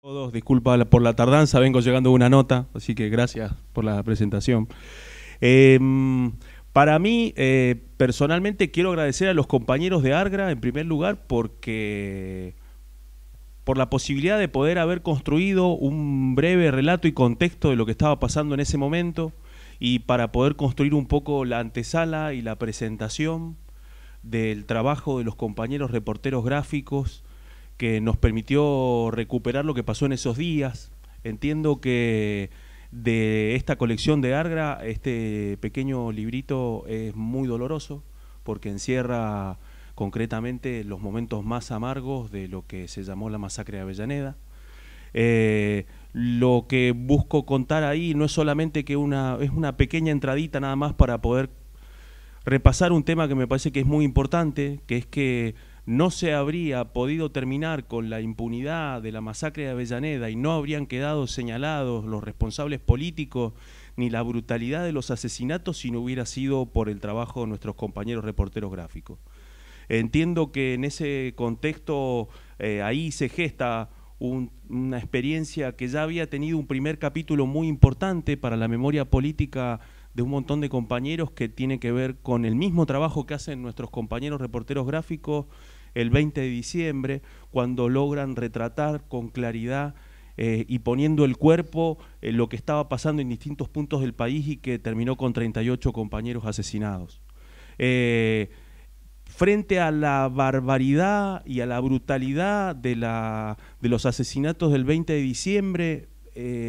todos, disculpa por la tardanza, vengo llegando una nota, así que gracias por la presentación. Em, para mí, eh, personalmente, quiero agradecer a los compañeros de Argra, en primer lugar, porque por la posibilidad de poder haber construido un breve relato y contexto de lo que estaba pasando en ese momento y para poder construir un poco la antesala y la presentación del trabajo de los compañeros reporteros gráficos que nos permitió recuperar lo que pasó en esos días. Entiendo que de esta colección de Argra, este pequeño librito es muy doloroso porque encierra concretamente los momentos más amargos de lo que se llamó la masacre de Avellaneda. Eh, lo que busco contar ahí no es solamente que una, es una pequeña entradita nada más para poder repasar un tema que me parece que es muy importante, que es que no se habría podido terminar con la impunidad de la masacre de Avellaneda y no habrían quedado señalados los responsables políticos ni la brutalidad de los asesinatos si no hubiera sido por el trabajo de nuestros compañeros reporteros gráficos. Entiendo que en ese contexto eh, ahí se gesta una experiencia que ya había tenido un primer capítulo muy importante para la memoria política de un montón de compañeros que tiene que ver con el mismo trabajo que hacen nuestros compañeros reporteros gráficos el 20 de diciembre, cuando logran retratar con claridad eh, y poniendo el cuerpo eh, lo que estaba pasando en distintos puntos del país y que terminó con 38 compañeros asesinados. Eh, frente a la barbaridad y a la brutalidad de, la, de los asesinatos del 20 de diciembre,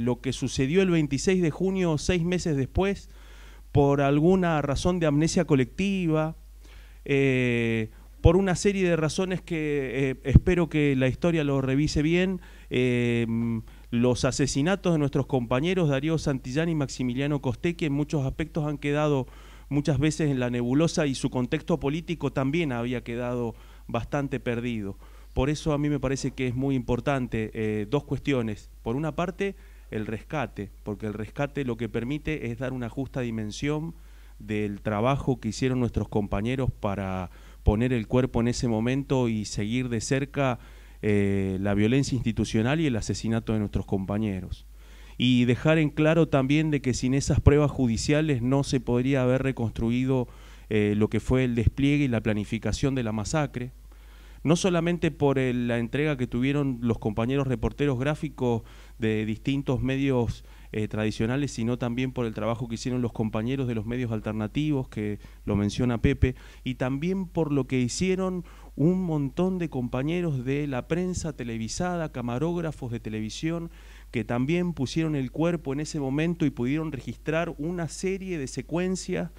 lo que sucedió el 26 de junio, seis meses después, por alguna razón de amnesia colectiva, por una serie de razones que eh, espero que la historia lo revise bien. Em, los asesinatos de nuestros compañeros Darío Santillán y Maximiliano Costeque en muchos aspectos han quedado muchas veces en la nebulosa y su contexto político también había quedado bastante perdido. Por eso a mí me parece que es muy importante eh, dos cuestiones. Por una parte, el rescate, porque el rescate lo que permite es dar una justa dimensión del trabajo que hicieron nuestros compañeros para poner el cuerpo en ese momento y seguir de cerca eh, la violencia institucional y el asesinato de nuestros compañeros. Y dejar en claro también de que sin esas pruebas judiciales no se podría haber reconstruido eh, lo que fue el despliegue y la planificación de la masacre, no solamente por la entrega que tuvieron los compañeros reporteros gráficos de distintos medios eh, tradicionales, sino también por el trabajo que hicieron los compañeros de los medios alternativos, que lo menciona Pepe, y también por lo que hicieron un montón de compañeros de la prensa televisada, camarógrafos de televisión, que también pusieron el cuerpo en ese momento y pudieron registrar una serie de secuencias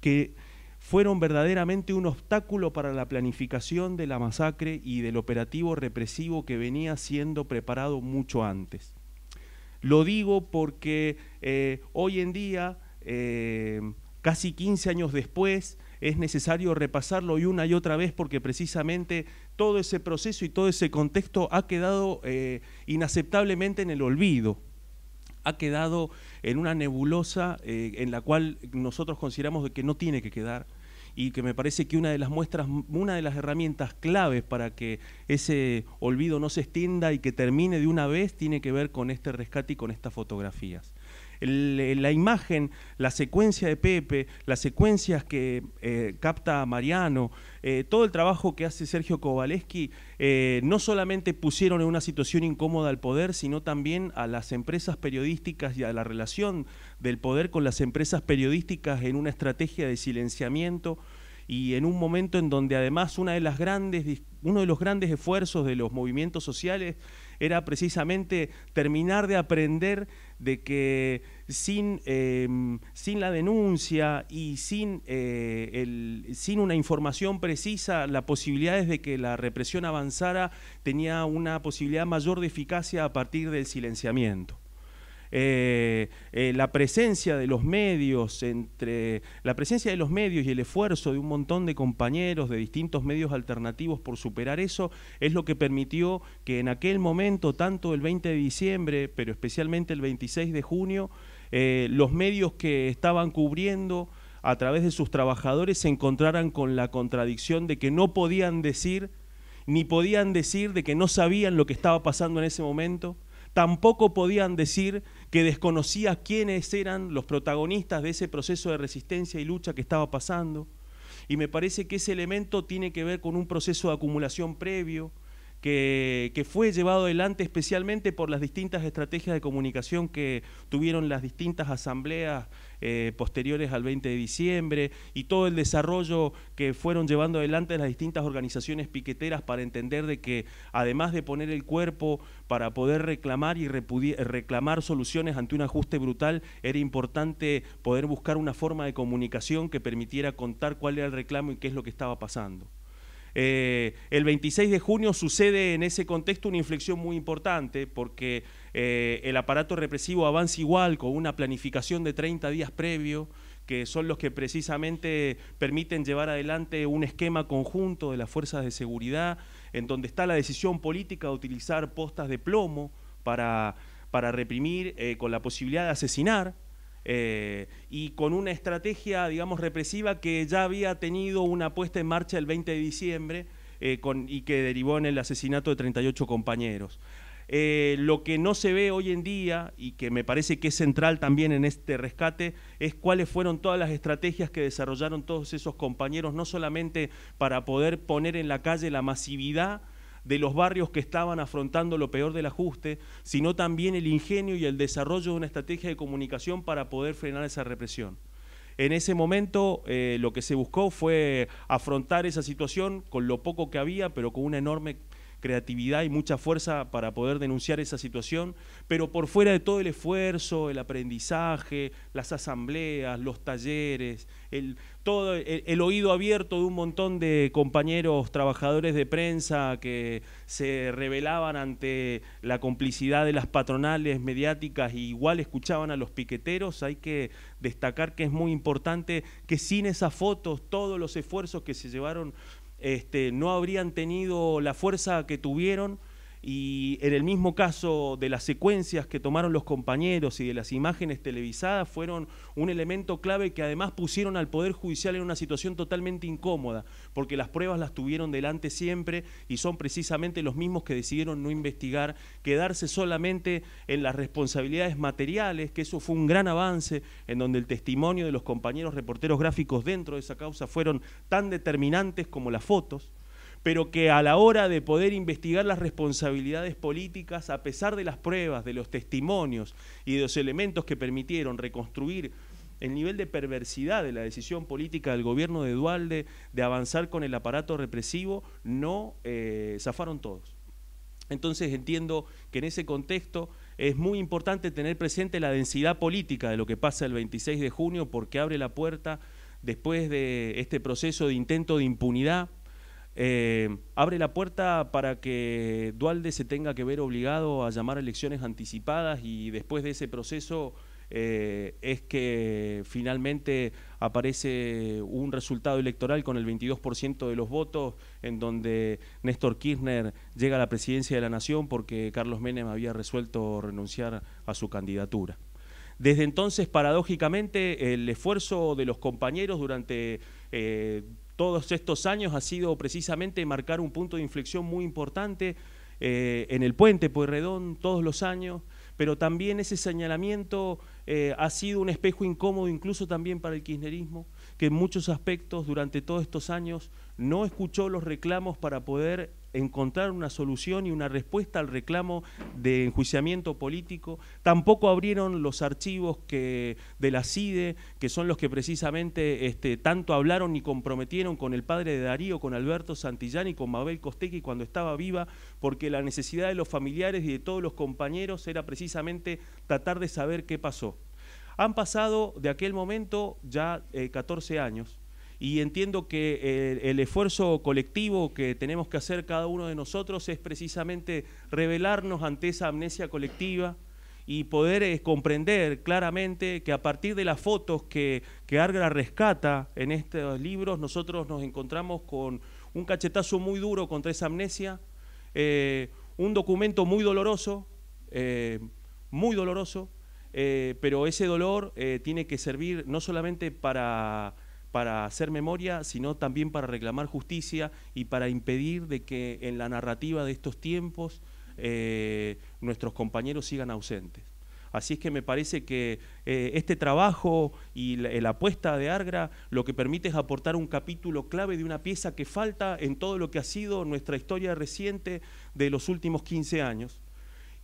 que fueron verdaderamente un obstáculo para la planificación de la masacre y del operativo represivo que venía siendo preparado mucho antes. Lo digo porque eh, hoy en día, eh, casi 15 años después, es necesario repasarlo y una y otra vez porque precisamente todo ese proceso y todo ese contexto ha quedado eh, inaceptablemente en el olvido ha quedado en una nebulosa en la cual nosotros consideramos que no tiene que quedar y que me parece que una de las muestras, una de las herramientas claves para que ese olvido no se extienda y que termine de una vez tiene que ver con este rescate y con estas fotografías. Eh, la imagen, la secuencia de Pepe, las secuencias que eh, capta Mariano, eh, todo el trabajo que hace Sergio Kowalski, no solamente pusieron en una situación incómoda al poder, sino también a las empresas periodísticas y a la relación del poder con las empresas periodísticas en una estrategia de silenciamiento y en un momento en donde además uno de los grandes esfuerzos de los movimientos sociales era precisamente terminar de aprender de que sin, em, la denuncia y sin, eh, sin una información precisa, la posibilidad de que la represión avanzara tenía una posibilidad mayor de eficacia a partir del silenciamiento. Eh, eh, la presencia de los medios, entre la presencia de los medios y el esfuerzo de un montón de compañeros de distintos medios alternativos por superar eso, es lo que permitió que en aquel momento, tanto el 20 de diciembre, pero especialmente el 26 de junio, eh, los medios que estaban cubriendo a través de sus trabajadores se encontraran con la contradicción de que no podían decir, ni podían decir de que no sabían lo que estaba pasando en ese momento, tampoco podían decir que desconocía quiénes eran los protagonistas de ese proceso de resistencia y lucha que estaba pasando. Y me parece que ese elemento tiene que ver con un proceso de acumulación previo, que, fue llevado adelante especialmente por las distintas estrategias de comunicación que tuvieron las distintas asambleas eh, posteriores al 20 de diciembre y todo el desarrollo que fueron llevando adelante las distintas organizaciones piqueteras para entender de que además de poner el cuerpo para poder reclamar y reclamar soluciones ante un ajuste brutal, era importante poder buscar una forma de comunicación que permitiera contar cuál era el reclamo y qué es lo que estaba pasando. Eh, el 26 de junio sucede en ese contexto una inflexión muy importante porque eh, el aparato represivo avanza igual con una planificación de 30 días previo que son los que precisamente permiten llevar adelante un esquema conjunto de las fuerzas de seguridad, en donde está la decisión política de utilizar postas de plomo para, reprimir eh, con la posibilidad de asesinar eh, y con una estrategia, digamos, represiva que ya había tenido una puesta en marcha el 20 de diciembre eh, y que derivó en el asesinato de 38 compañeros. Eh, lo que no se ve hoy en día y que me parece que es central también en este rescate es cuáles fueron todas las estrategias que desarrollaron todos esos compañeros, no solamente para poder poner en la calle la masividad de los barrios que estaban afrontando lo peor del ajuste, sino también el ingenio y el desarrollo de una estrategia de comunicación para poder frenar esa represión. En ese momento eh, lo que se buscó fue afrontar esa situación con lo poco que había, pero con una enorme creatividad y mucha fuerza para poder denunciar esa situación, pero por fuera de todo el esfuerzo, el aprendizaje, las asambleas, los talleres, el, todo e, el, oído abierto de un montón de compañeros trabajadores de prensa que se rebelaban ante la complicidad de las patronales mediáticas y igual escuchaban a los piqueteros, hay que destacar que es muy importante que sin esas fotos, todos los esfuerzos que se llevaron este, no habrían tenido la fuerza que tuvieron y en el mismo caso de las secuencias que tomaron los compañeros y de las imágenes televisadas fueron un elemento clave que además pusieron al Poder Judicial en una situación totalmente incómoda, porque las pruebas las tuvieron delante siempre y son precisamente los mismos que decidieron no investigar, quedarse solamente en las responsabilidades materiales, que eso fue un gran avance en donde el testimonio de los compañeros reporteros gráficos dentro de esa causa fueron tan determinantes como las fotos pero que a la hora de poder investigar las responsabilidades políticas, a pesar de las pruebas, de los testimonios y de los elementos que permitieron reconstruir el nivel de perversidad de la decisión política del gobierno de Dualde de avanzar con el aparato represivo, no eh, zafaron todos. Entonces entiendo que en ese contexto es muy importante tener presente la densidad política de lo que pasa el 26 de junio porque abre la puerta después de este proceso de intento de impunidad eh, abre la puerta para que Dualde se tenga que ver obligado a llamar a elecciones anticipadas y después de ese proceso eh, es que finalmente aparece un resultado electoral con el 22% de los votos, en donde Néstor Kirchner llega a la presidencia de la Nación porque Carlos Menem había resuelto renunciar a su candidatura. Desde entonces, paradójicamente, el esfuerzo de los compañeros durante eh, todos estos años ha sido precisamente marcar un punto de inflexión muy importante eh, en el puente Puerredón todos los años, pero también ese señalamiento eh, ha sido un espejo incómodo incluso también para el kirchnerismo, que en muchos aspectos durante todos estos años no escuchó los reclamos para poder encontrar una solución y una respuesta al reclamo de enjuiciamiento político. Tampoco abrieron los archivos que, de la CIDE, que son los que precisamente este, tanto hablaron y comprometieron con el padre de Darío, con Alberto Santillán y con Mabel Costequi cuando estaba viva, porque la necesidad de los familiares y de todos los compañeros era precisamente tratar de saber qué pasó. Han pasado de aquel momento ya 14 eh, años y entiendo que eh, el, esfuerzo colectivo que tenemos que hacer cada uno de nosotros es precisamente revelarnos ante esa amnesia colectiva y poder eh, comprender claramente que a partir de las fotos que, que Argra rescata en estos libros, nosotros nos encontramos con un cachetazo muy duro contra esa amnesia, eh, un documento muy doloroso, muy doloroso, pero ese dolor tiene que servir no solamente para para hacer memoria, sino también para reclamar justicia y para impedir de que en la narrativa de estos tiempos eh, nuestros compañeros sigan ausentes. Así es que me parece que eh, este trabajo y la, eh, la, apuesta de Argra lo que permite es aportar un capítulo clave de una pieza que falta en todo lo que ha sido nuestra historia reciente de los últimos 15 años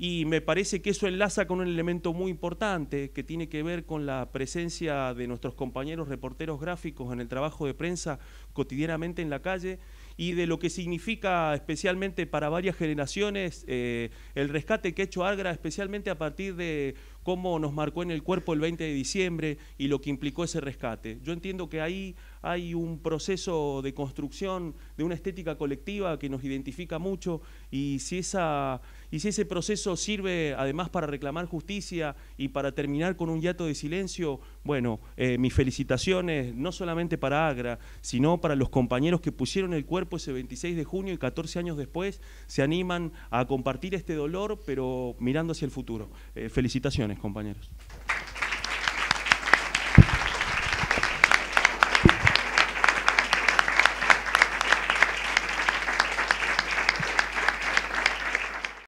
y me parece que eso enlaza con un elemento muy importante que tiene que ver con la presencia de nuestros compañeros reporteros gráficos en el trabajo de prensa cotidianamente en la calle y de lo que significa especialmente para varias generaciones eh, el rescate que ha hecho Agra, especialmente a partir de cómo nos marcó en el cuerpo el 20 de diciembre y lo que implicó ese rescate. Yo entiendo que ahí hay un proceso de construcción de una estética colectiva que nos identifica mucho y si, ese proceso sirve además para reclamar justicia y para terminar con un yato de silencio, bueno, eh, mis felicitaciones no solamente para Agra, sino para los compañeros que pusieron el cuerpo ese 26 de junio y 14 años después se animan a compartir este dolor, pero mirando hacia el futuro. Eh, felicitaciones, compañeros.